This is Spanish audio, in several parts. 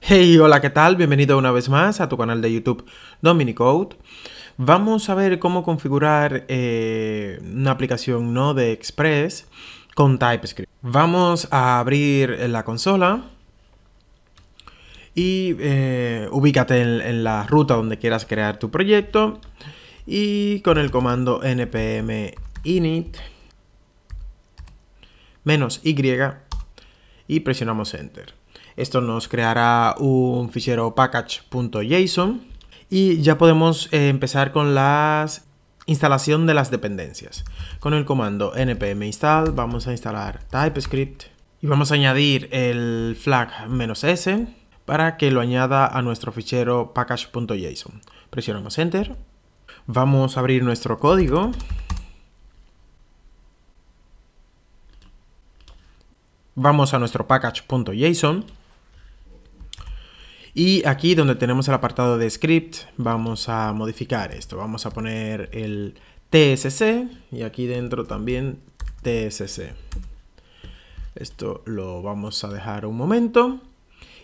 Hey, hola, ¿qué tal? Bienvenido una vez más a tu canal de YouTube Dominicode. Vamos a ver cómo configurar eh, una aplicación de Express con TypeScript. Vamos a abrir la consola y eh, ubícate en, la ruta donde quieras crear tu proyecto y con el comando npm init menos y y presionamos enter. Esto nos creará un fichero package.json y ya podemos eh, empezar con la instalación de las dependencias. Con el comando npm install vamos a instalar TypeScript y vamos a añadir el flag menos "-s", para que lo añada a nuestro fichero package.json. Presionamos Enter. Vamos a abrir nuestro código Vamos a nuestro package.json. Y aquí donde tenemos el apartado de script, vamos a modificar esto. Vamos a poner el TSC y aquí dentro también TSC. Esto lo vamos a dejar un momento.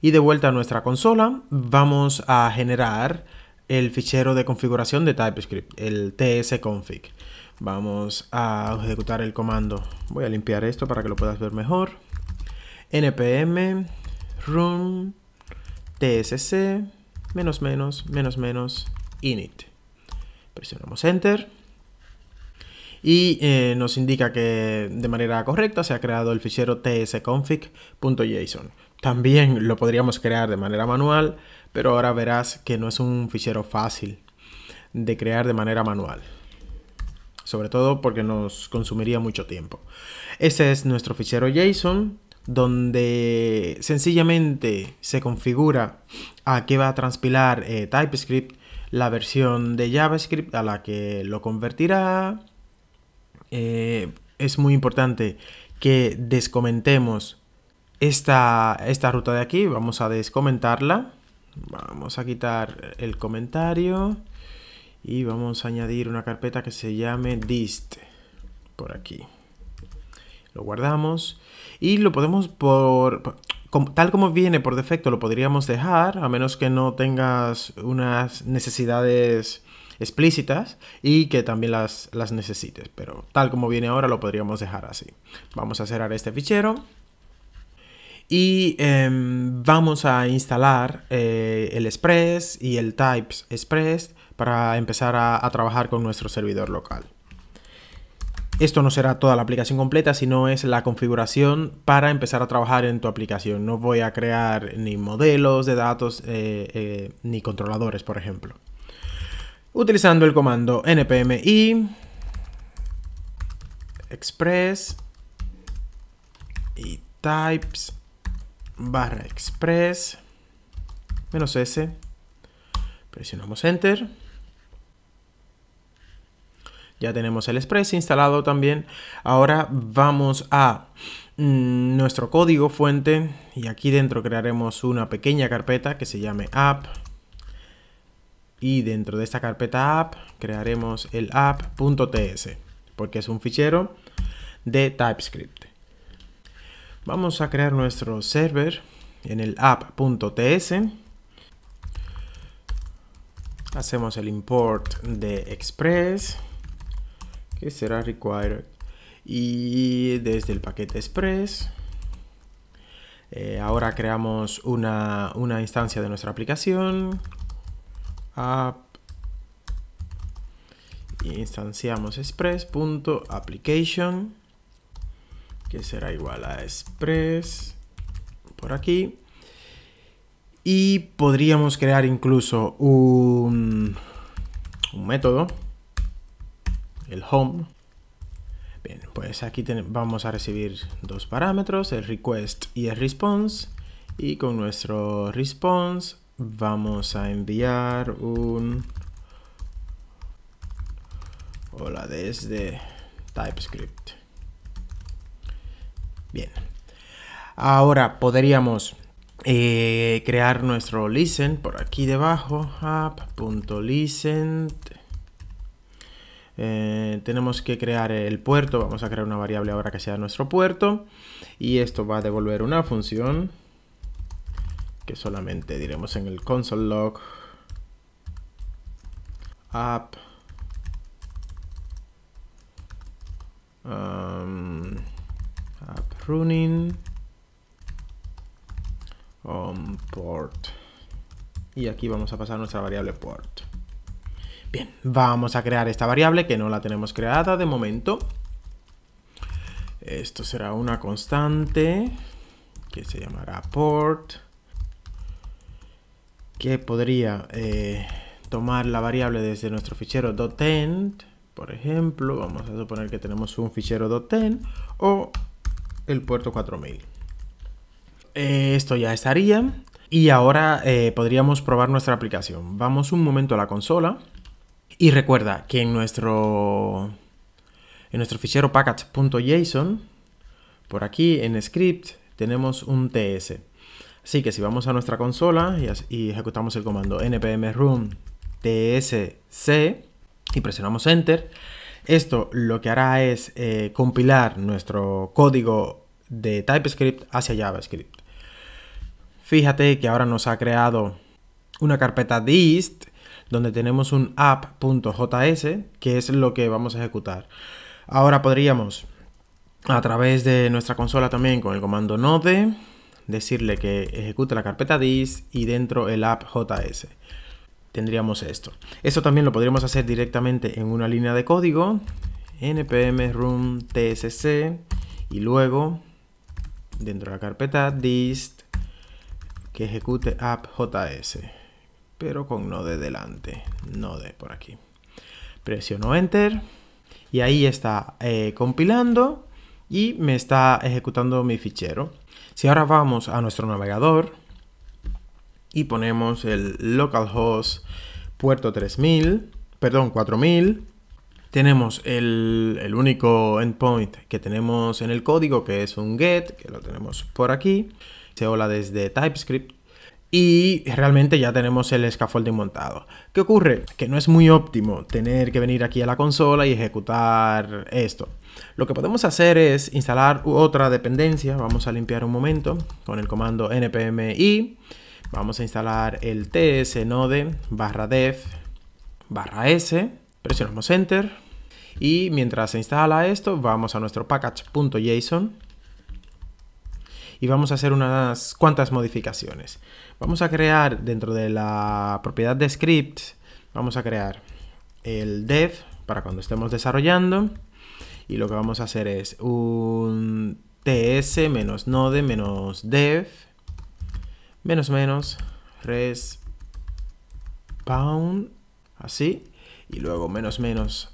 Y de vuelta a nuestra consola, vamos a generar el fichero de configuración de TypeScript, el tsconfig. Vamos a ejecutar el comando. Voy a limpiar esto para que lo puedas ver mejor npm run tsc menos menos menos menos init. Presionamos enter y eh, nos indica que de manera correcta se ha creado el fichero tsconfig.json. También lo podríamos crear de manera manual, pero ahora verás que no es un fichero fácil de crear de manera manual. Sobre todo porque nos consumiría mucho tiempo. ese es nuestro fichero JSON donde sencillamente se configura a qué va a transpilar eh, TypeScript, la versión de JavaScript a la que lo convertirá. Eh, es muy importante que descomentemos esta, esta ruta de aquí, vamos a descomentarla. Vamos a quitar el comentario y vamos a añadir una carpeta que se llame dist por aquí lo guardamos y lo podemos por, tal como viene por defecto lo podríamos dejar a menos que no tengas unas necesidades explícitas y que también las, necesites pero tal como viene ahora lo podríamos dejar así vamos a cerrar este fichero y em, vamos a instalar eh, el Express y el Types Express para empezar a trabajar con nuestro servidor local. Esto no será toda la aplicación completa, sino es la configuración para empezar a trabajar en tu aplicación. No voy a crear ni modelos de datos eh, eh, ni controladores, por ejemplo. Utilizando el comando npmi express y types barra express menos s. Presionamos enter. Ya tenemos el Express instalado también. Ahora vamos a mm, nuestro código fuente y aquí dentro crearemos una pequeña carpeta que se llame app. Y dentro de esta carpeta app crearemos el app.ts porque es un fichero de TypeScript. Vamos a crear nuestro server en el app.ts. Hacemos el import de Express que será required y desde el paquete express eh, ahora creamos una, instancia de nuestra aplicación app y instanciamos express.application que será igual a express por aquí y podríamos crear incluso un, un método el home. Bien, pues aquí vamos a recibir dos parámetros, el request y el response. Y con nuestro response vamos a enviar un hola desde TypeScript. Bien. Ahora podríamos eh, crear nuestro listen por aquí debajo, app.listen eh, tenemos que crear el puerto, vamos a crear una variable ahora que sea nuestro puerto y esto va a devolver una función que solamente diremos en el console log app um, running port y aquí vamos a pasar nuestra variable port vamos a crear esta variable que no la tenemos creada de momento. Esto será una constante que se llamará port que podría eh, tomar la variable desde nuestro fichero .end, por ejemplo, vamos a suponer que tenemos un fichero .end o el puerto 4000. Eh, esto ya estaría y ahora eh, podríamos probar nuestra aplicación. Vamos un momento a la consola. Y recuerda que en nuestro, en nuestro fichero package.json, por aquí en script, tenemos un ts. Así que si vamos a nuestra consola y, ejecutamos el comando npm run tsc y presionamos enter, esto lo que hará es eh, compilar nuestro código de TypeScript hacia JavaScript. Fíjate que ahora nos ha creado una carpeta dist donde tenemos un app.js, que es lo que vamos a ejecutar. Ahora podríamos, a través de nuestra consola también, con el comando node, decirle que ejecute la carpeta dist y dentro el app.js tendríamos esto. Esto también lo podríamos hacer directamente en una línea de código, npm run tsc y luego dentro de la carpeta dist que ejecute app.js pero con no de delante, no de por aquí. Presiono Enter y ahí está eh, compilando y me está ejecutando mi fichero. Si ahora vamos a nuestro navegador y ponemos el localhost puerto 3000, perdón, 4000, tenemos el, el, único endpoint que tenemos en el código, que es un get, que lo tenemos por aquí. Se habla desde TypeScript, y realmente ya tenemos el scaffolding montado. ¿Qué ocurre? Que no es muy óptimo tener que venir aquí a la consola y ejecutar esto. Lo que podemos hacer es instalar otra dependencia. Vamos a limpiar un momento con el comando npm i Vamos a instalar el tsnode barra dev barra s. Presionamos enter. Y mientras se instala esto, vamos a nuestro package.json y vamos a hacer unas cuantas modificaciones. Vamos a crear dentro de la propiedad de script, vamos a crear el dev para cuando estemos desarrollando y lo que vamos a hacer es un ts-node menos dev menos menos pound así y luego menos menos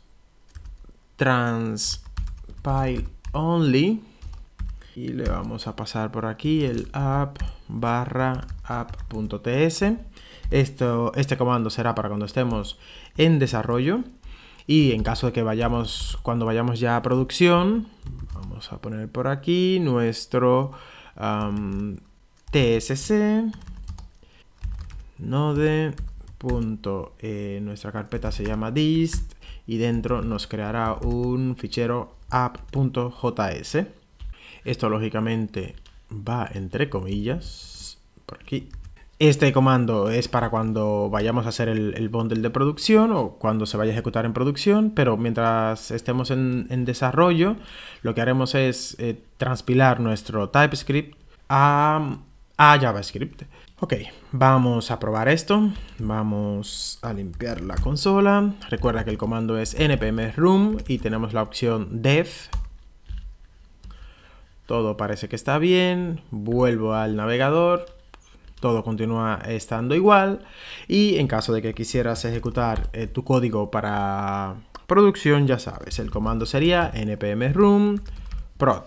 transpile only y le vamos a pasar por aquí el app barra app.ts. Esto, este comando será para cuando estemos en desarrollo y en caso de que vayamos, cuando vayamos ya a producción, vamos a poner por aquí nuestro tsc node. E. nuestra carpeta se llama dist y dentro nos creará un fichero app.js. Esto lógicamente va entre comillas, por aquí. Este comando es para cuando vayamos a hacer el, bundle de producción o cuando se vaya a ejecutar en producción, pero mientras estemos en, desarrollo, lo que haremos es eh, transpilar nuestro TypeScript a, a JavaScript. Ok, vamos a probar esto. Vamos a limpiar la consola. Recuerda que el comando es npm room y tenemos la opción dev todo parece que está bien, vuelvo al navegador, todo continúa estando igual y en caso de que quisieras ejecutar eh, tu código para producción, ya sabes, el comando sería npm room prod.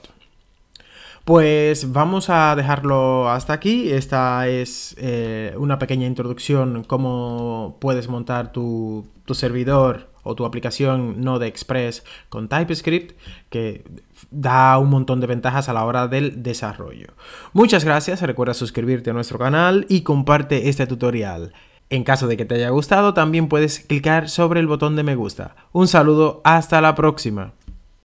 Pues vamos a dejarlo hasta aquí. Esta es eh, una pequeña introducción cómo puedes montar tu servidor o tu aplicación Node Express con TypeScript, que da un montón de ventajas a la hora del desarrollo. Muchas gracias, recuerda suscribirte a nuestro canal y comparte este tutorial. En caso de que te haya gustado, también puedes clicar sobre el botón de me gusta. Un saludo, hasta la próxima.